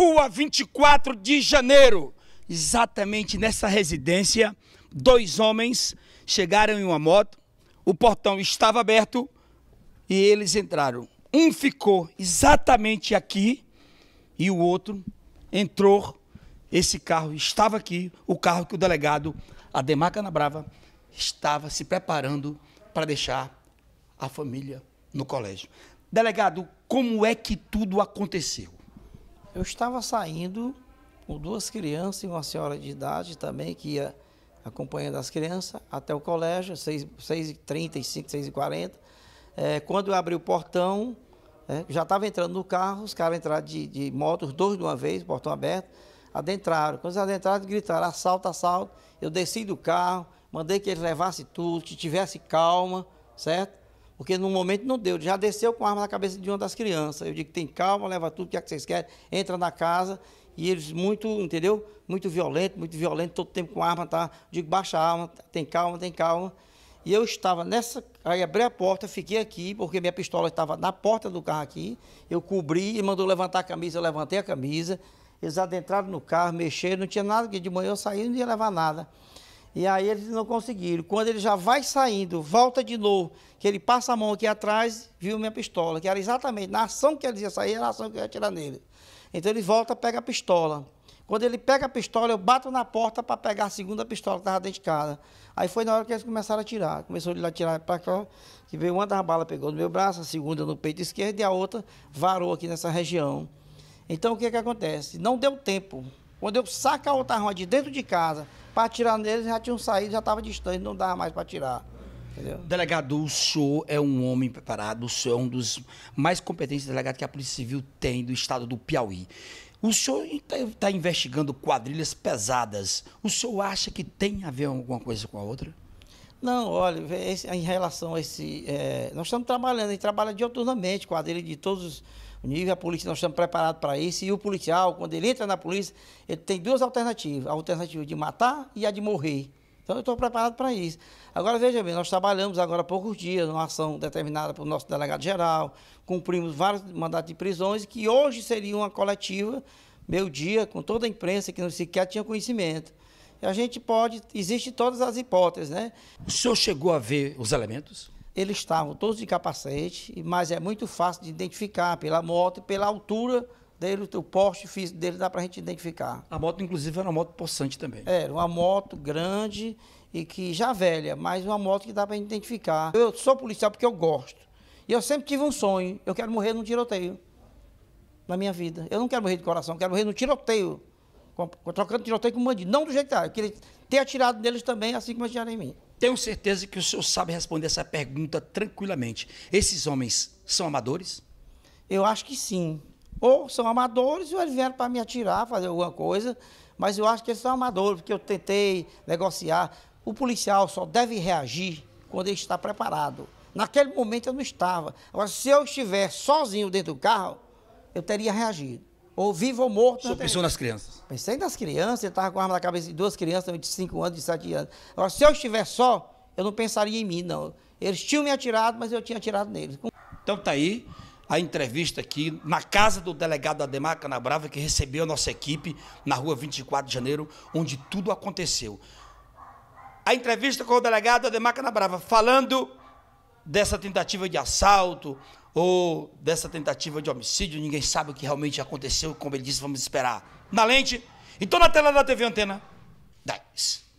Rua 24 de Janeiro. Exatamente nessa residência, dois homens chegaram em uma moto, o portão estava aberto e eles entraram. Um ficou exatamente aqui e o outro entrou. Esse carro estava aqui, o carro que o delegado Ademar Canabrava estava se preparando para deixar a família no colégio. Delegado, como é que tudo aconteceu? Eu estava saindo com duas crianças e uma senhora de idade também, que ia acompanhando as crianças até o colégio, 6h35, 6h40. É, quando eu abri o portão, é, já estava entrando no carro, os caras entraram de, de moto, os dois de uma vez, portão aberto, adentraram. Quando eles adentraram, gritaram assalto, assalto. Eu desci do carro, mandei que eles levassem tudo, que tivesse calma, certo? Porque no momento não deu, já desceu com arma na cabeça de uma das crianças. Eu digo, tem calma, leva tudo, o que é que vocês querem, entra na casa. E eles muito, entendeu? Muito violento, muito violento, todo tempo com arma, tá? Digo, baixa a arma, tem calma, tem calma. E eu estava nessa. Aí abri a porta, fiquei aqui, porque minha pistola estava na porta do carro aqui. Eu cobri e mandou levantar a camisa, eu levantei a camisa. Eles adentraram no carro, mexeram, não tinha nada, que de manhã eu saí não ia levar nada. E aí eles não conseguiram. Quando ele já vai saindo, volta de novo, que ele passa a mão aqui atrás, viu minha pistola, que era exatamente na ação que ele ia sair, era a ação que eu ia atirar nele. Então ele volta, pega a pistola. Quando ele pega a pistola, eu bato na porta para pegar a segunda pistola que estava dentro de casa. Aí foi na hora que eles começaram a tirar. Começou ele a tirar para cá, que veio uma das balas, pegou no meu braço, a segunda no peito esquerdo e a outra varou aqui nessa região. Então o que, que acontece? Não deu tempo. Quando eu saco a outra arma de dentro de casa para atirar neles, já tinham saído, já estava distante, não dava mais para atirar. Entendeu? Delegado, o senhor é um homem preparado, o senhor é um dos mais competentes delegados que a Polícia Civil tem do estado do Piauí. O senhor está tá investigando quadrilhas pesadas. O senhor acha que tem a ver alguma coisa com a outra? Não, olha, esse, em relação a esse. É, nós estamos trabalhando, a gente trabalha dioturnamente com a dele de todos os níveis, a polícia, nós estamos preparados para isso. E o policial, quando ele entra na polícia, ele tem duas alternativas: a alternativa de matar e a de morrer. Então eu estou preparado para isso. Agora veja bem, nós trabalhamos agora há poucos dias numa ação determinada pelo nosso delegado geral, cumprimos vários mandatos de prisões, que hoje seria uma coletiva, meio-dia, com toda a imprensa que não sequer tinha conhecimento a gente pode, existe todas as hipóteses, né? O senhor chegou a ver os elementos? Eles estavam todos de capacete, mas é muito fácil de identificar pela moto e pela altura dele, o porte físico dele dá para a gente identificar. A moto, inclusive, era uma moto possante também. Era é, uma moto grande e que já velha, mas uma moto que dá para identificar. Eu sou policial porque eu gosto. E eu sempre tive um sonho, eu quero morrer num tiroteio na minha vida. Eu não quero morrer de coração, eu quero morrer num tiroteio trocando tiroteio com bandido. Não do jeito que tá. Eu queria ter atirado neles também, assim como atiraram em mim. Tenho certeza que o senhor sabe responder essa pergunta tranquilamente. Esses homens são amadores? Eu acho que sim. Ou são amadores, ou eles vieram para me atirar, fazer alguma coisa. Mas eu acho que eles são amadores, porque eu tentei negociar. O policial só deve reagir quando ele está preparado. Naquele momento eu não estava. Agora, se eu estiver sozinho dentro do carro, eu teria reagido. Ou vivo ou morto. Só pensou nas crianças? Pensei nas crianças, ele estava com a arma na cabeça de duas crianças de 5 anos, de 7 anos. Agora, se eu estiver só, eu não pensaria em mim, não. Eles tinham me atirado, mas eu tinha atirado neles. Então tá aí a entrevista aqui na casa do delegado Ademar Canabrava, que recebeu a nossa equipe na rua 24 de janeiro, onde tudo aconteceu. A entrevista com o delegado Ademar Canabrava, falando dessa tentativa de assalto, ou dessa tentativa de homicídio, ninguém sabe o que realmente aconteceu, como ele disse, vamos esperar. Na lente, então na tela da TV Antena 10.